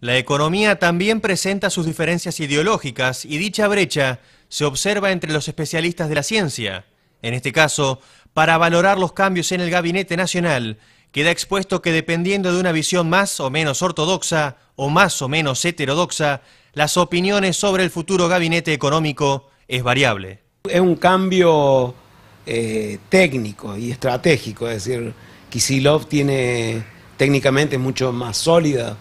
La economía también presenta sus diferencias ideológicas y dicha brecha se observa entre los especialistas de la ciencia. En este caso, para valorar los cambios en el gabinete nacional, queda expuesto que dependiendo de una visión más o menos ortodoxa o más o menos heterodoxa, las opiniones sobre el futuro gabinete económico es variable. Es un cambio eh, técnico y estratégico, es decir, Kisilov tiene técnicamente mucho más sólida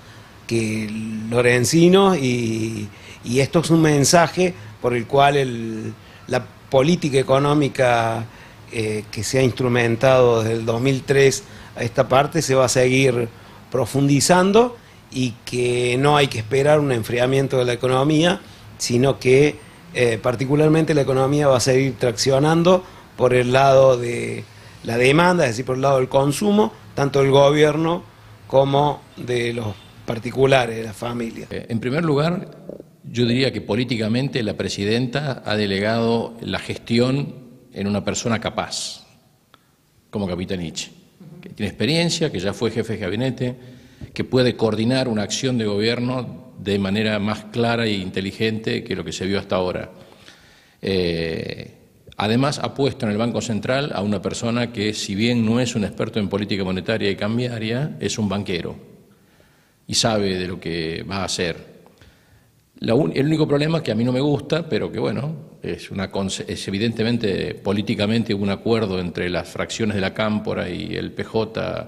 que Lorenzino y, y, esto es un mensaje por el cual la política económica eh, que se ha instrumentado desde el 2003 a esta parte se va a seguir profundizando y que no hay que esperar un enfriamiento de la economía, sino que eh, particularmente la economía va a seguir traccionando por el lado de la demanda, es decir, por el lado del consumo, tanto del gobierno como de los particulares de la familia. Eh, en primer lugar, yo diría que políticamente la presidenta ha delegado la gestión en una persona capaz, como Capitanich, que tiene experiencia, que ya fue jefe de gabinete, que puede coordinar una acción de gobierno de manera más clara e inteligente que lo que se vio hasta ahora. Eh, además, ha puesto en el Banco Central a una persona que, si bien no es un experto en política monetaria y cambiaria, es un banquero y sabe de lo que va a hacer. el único problema que a mí no me gusta, pero que bueno, es, una, es evidentemente políticamente un acuerdo entre las fracciones de la Cámpora y el PJ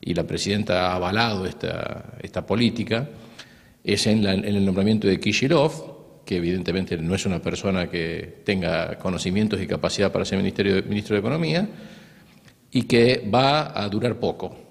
y la presidenta ha avalado esta, esta política, es en, el nombramiento de Kishilov, que evidentemente no es una persona que tenga conocimientos y capacidad para ser ministerio, ministro de Economía, y que va a durar poco.